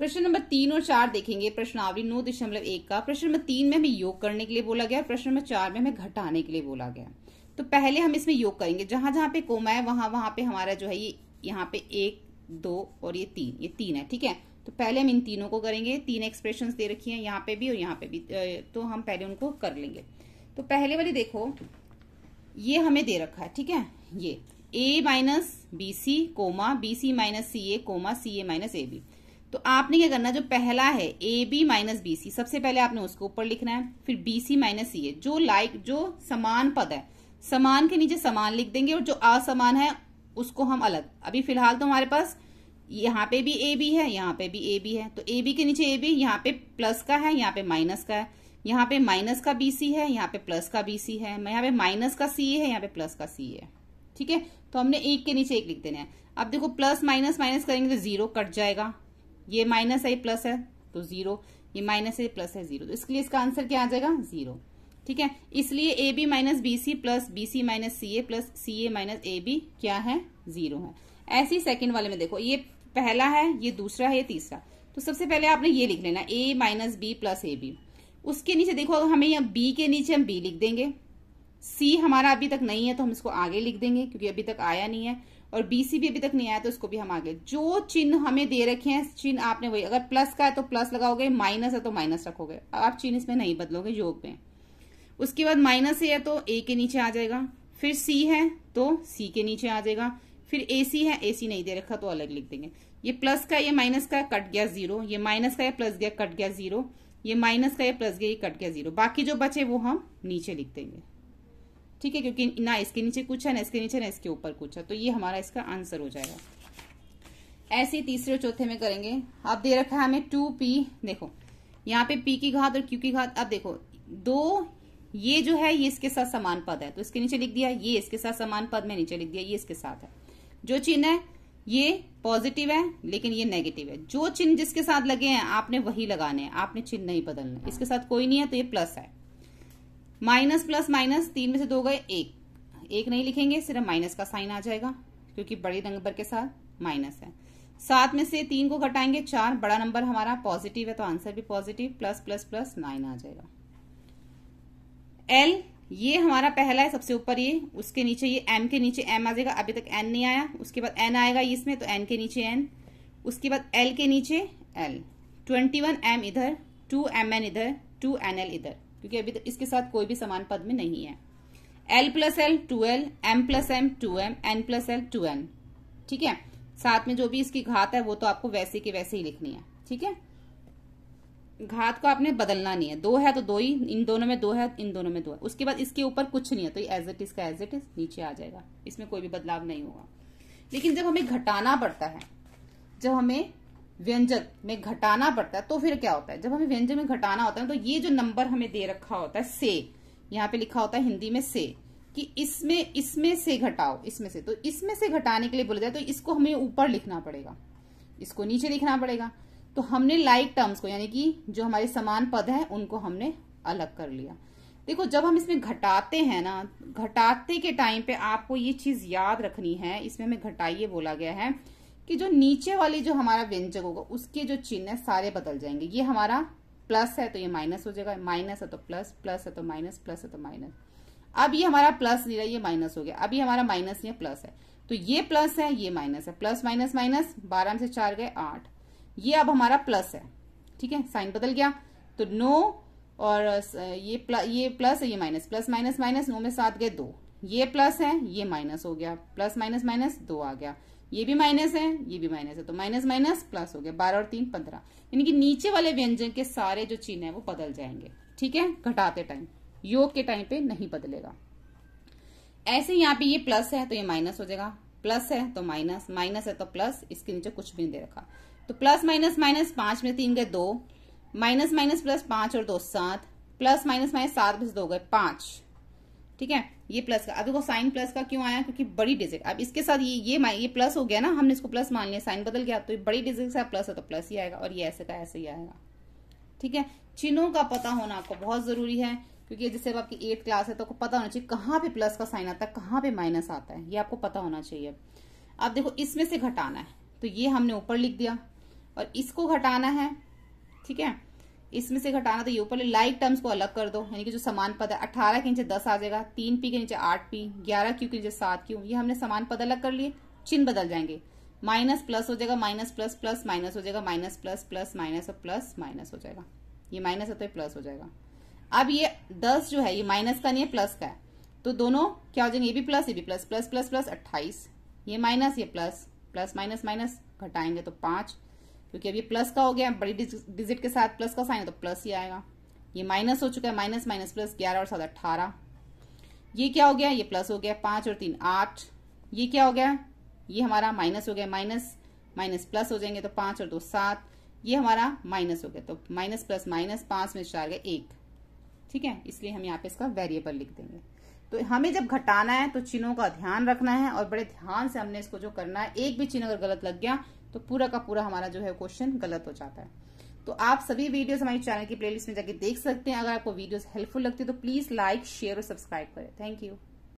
प्रश्न नंबर तीन और चार देखेंगे प्रश्नावली नौ दशमलव एक का प्रश्न नंबर तीन में हमें योग करने के लिए बोला गया प्रश्न नंबर चार में हमें घटाने के लिए बोला गया तो पहले हम इसमें योग करेंगे जहां जहां पे कोमा है वहां वहां पे हमारा जो है ये यहाँ पे एक दो और ये तीन ये तीन है ठीक है तो पहले हम इन तीनों को करेंगे तीन एक्सप्रेशन दे रखी है यहाँ पे भी और यहाँ पे भी तो हम पहले उनको कर लेंगे तो पहले वाली देखो ये हमें दे रखा है ठीक है ये A minus B C comma B C minus C A comma C A minus A B तो आपने क्या करना जो पहला है A B minus B C सबसे पहले आपने उसको ऊपर लिखना है फिर बी सी माइनस सी है जो लाइक जो समान पद है समान के नीचे समान लिख देंगे और जो असमान है उसको हम अलग अभी फिलहाल तो हमारे पास यहाँ पे भी ए बी है यहाँ पे भी ए बी है तो ए बी के नीचे ए बी यहाँ पे प्लस का है यहाँ पे माइनस का है यहाँ पे माइनस का बी सी है यहाँ पे प्लस का बी सी है यहाँ पे माइनस का सी है यहाँ पे प्लस का सी है ठीक है तो हमने एक के नीचे एक लिख देना है अब देखो प्लस माइनस माइनस करेंगे तो जीरो कट जाएगा ये माइनस है प्लस है तो जीरो ये माइनस है प्लस है जीरो तो इसके लिए इसका आंसर क्या आ जाएगा जीरो ठीक है इसलिए A B minus B C plus B C minus C A plus C A minus A B क्या है जीरो है ऐसे ही सेकेंड वाले में देखो ये पहला है ये दूसरा है ये तीसरा तो सबसे पहले आपने ये लिख लेना A minus B plus A B उसके नीचे देखो अगर हमें यहाँ बी के नीचे हम बी लिख देंगे सी हमारा अभी तक नहीं है तो हम इसको आगे लिख देंगे क्योंकि अभी तक आया नहीं है और बीसी भी अभी तक नहीं आया तो इसको भी हम आगे जो चिन्ह हमें दे रखे हैं चिन्ह आपने वही अगर प्लस का है तो प्लस लगाओगे माइनस है तो माइनस रखोगे आप चिन्ह इसमें नहीं बदलोगे योग में उसके बाद माइनस ए है तो ए के नीचे आ जाएगा फिर सी है तो सी के नीचे आ जाएगा फिर ए सी है ए सी नहीं दे रखा तो अलग लिख देंगे ये प्लस का ये माइनस का कट गया जीरो ये माइनस का ये प्लस गया कट गया जीरो ये माइनस का ये प्लस गया ये कट गया जीरो बाकी जो बचे वो हम नीचे लिख देंगे ठीक है क्योंकि ना इसके नीचे कुछ है ना इसके नीचे ना इसके ऊपर कुछ है तो ये हमारा इसका आंसर हो जाएगा ऐसे तीसरे और चौथे में करेंगे अब दे रखा है हमें टू पी देखो यहाँ पे पी की घात और क्यू की घात अब देखो दो ये जो है ये इसके साथ समान पद है तो इसके नीचे लिख दिया ये इसके साथ समान पद में नीचे लिख दिया ये इसके साथ है जो चिन्ह है ये पॉजिटिव है लेकिन ये नेगेटिव है जो चिन्ह जिसके साथ लगे हैं आपने वही लगाने हैं आपने चिन्ह नहीं बदलने इसके साथ कोई नहीं है तो ये प्लस है माइनस प्लस माइनस तीन में से दो गए एक एक नहीं लिखेंगे सिर्फ माइनस का साइन आ जाएगा क्योंकि बड़े नंबर के साथ माइनस है सात में से तीन को घटाएंगे चार बड़ा नंबर हमारा पॉजिटिव है तो आंसर भी positive plus plus plus nine आ जाएगा एल ये हमारा पहला है सबसे ऊपर ये उसके नीचे ये एम के नीचे एम आ जाएगा अभी तक एन नहीं आया उसके बाद एन आएगा इसमें तो एन के नीचे एन उसके बाद एल के नीचे एल ट्वेंटी वन एम इधर टू एम एन इधर टू एन एल इधर क्योंकि अभी तो इसके साथ कोई भी समान पद में नहीं है L plus L two L M plus M two M N plus L two N ठीक है साथ में जो भी इसकी घात है वो तो आपको वैसे के वैसे ही लिखनी है ठीक है घात को आपने बदलना नहीं है दो है तो दो ही इन दोनों में दो है इन दोनों में दो है उसके बाद इसके ऊपर कुछ नहीं है तो एज इट इज का एज इट इज नीचे आ जाएगा इसमें कोई भी बदलाव नहीं होगा लेकिन जब हमें घटाना पड़ता है जब हमें व्यंजक में घटाना पड़ता है तो फिर क्या होता है जब हमें व्यंजक में घटाना होता है तो ये जो नंबर हमें दे रखा होता है से यहाँ पे लिखा होता है हिंदी में से कि इसमें इसमें से घटाओ इसमें से तो इसमें से घटाने के लिए बोला जाए तो इसको हमें ऊपर लिखना पड़ेगा इसको नीचे लिखना पड़ेगा तो हमने लाइक टर्म्स को यानी कि जो हमारे समान पद है उनको हमने अलग कर लिया देखो जब हम इसमें घटाते हैं ना घटाते के टाइम पे आपको ये चीज याद रखनी है इसमें हमें घटाइए बोला गया है कि जो नीचे वाली जो हमारा व्यंजक होगा उसके जो चिन्ह है सारे बदल जाएंगे ये हमारा प्लस है तो ये माइनस हो जाएगा माइनस है तो प्लस प्लस है तो माइनस प्लस है तो माइनस अब ये हमारा प्लस नहीं रहा ये माइनस हो गया अब ये हमारा माइनस नहीं प्लस है तो ये प्लस है ये माइनस है प्लस माइनस माइनस बारह में से चार गए आठ ये अब हमारा प्लस है ठीक है साइन बदल गया तो नो और ये प्लस ये प्लस है ये माइनस प्लस माइनस माइनस नो में सात गए दो ये प्लस है ये माइनस हो गया प्लस माइनस माइनस दो आ गया ये भी माइनस है ये भी माइनस है तो माइनस माइनस प्लस हो गया बारह और तीन पंद्रह यानी कि नीचे वाले व्यंजन के सारे जो चिन्ह है वो बदल जाएंगे ठीक है घटाते टाइम योग के टाइम पे नहीं बदलेगा ऐसे यहाँ पे ये प्लस है तो ये माइनस हो जाएगा प्लस है तो माइनस माइनस है तो प्लस इसके नीचे कुछ भी नहीं दे रखा तो प्लस माइनस माइनस पांच में तीन गए दो माइनस माइनस प्लस पांच और दो सात प्लस माइनस माइनस सात में दो गए पांच ठीक है ये प्लस का अब देखो साइन प्लस का क्यों आया क्योंकि बड़ी डिजिट अब इसके साथ ये ये ये प्लस हो गया ना हमने इसको प्लस मान लिया साइन बदल गया तो ये बड़ी डिजिट से प्लस है तो प्लस ही आएगा और ये ऐसे का ऐसे ही आएगा ठीक है चिन्हों का पता होना आपको बहुत जरूरी है क्योंकि जैसे आपकी एट क्लास है तो आपको पता होना चाहिए कहाँ पे प्लस का साइन आता है कहाँ पे माइनस आता है ये आपको पता होना चाहिए अब देखो इसमें से घटाना है तो ये हमने ऊपर लिख दिया और इसको घटाना है ठीक है इसमें से घटाना तो ये ऊपर लाइक टर्म्स को अलग कर दो यानी कि जो समान पद है अठारह के नीचे दस आ जाएगा तीन पी के नीचे आठ पी ग्यारह क्यू के नीचे सात क्यू ये हमने समान पद अलग कर लिए चिन्ह बदल जाएंगे माइनस प्लस हो जाएगा माइनस प्लस प्लस माइनस हो जाएगा माइनस प्लस प्लस माइनस और प्लस माइनस हो जाएगा ये माइनस है तो ये प्लस हो जाएगा अब ये दस जो है ये माइनस का नहीं है प्लस का है तो दोनों क्या हो जाएंगे ये भी प्लस ये भी प्लस प्लस प्लस प्लस अट्ठाईस ये माइनस ये प्लस प्लस माइनस माइनस घटाएंगे तो पांच क्योंकि अब ये प्लस का हो गया बड़ी डिजिट के साथ प्लस का साइन तो प्लस ही आएगा ये माइनस हो चुका है माइनस माइनस प्लस ग्यारह और सात अट्ठारह ये क्या हो गया ये प्लस हो गया पांच और तीन आठ ये क्या हो गया ये हमारा माइनस हो गया माइनस माइनस प्लस हो जाएंगे तो पांच और दो सात ये हमारा माइनस हो गया तो माइनस प्लस माइनस पांच में चार गए एक ठीक है इसलिए हम यहाँ पे इसका वेरिएबल लिख देंगे तो हमें जब घटाना है तो चिन्हों का ध्यान रखना है और बड़े ध्यान से हमने इसको जो करना है एक भी चिन्ह अगर गलत लग गया तो पूरा का पूरा हमारा जो है क्वेश्चन गलत हो जाता है तो आप सभी वीडियोस हमारे चैनल की प्लेलिस्ट में जाके देख सकते हैं अगर आपको वीडियोस हेल्पफुल लगती है तो प्लीज लाइक शेयर और सब्सक्राइब करें थैंक यू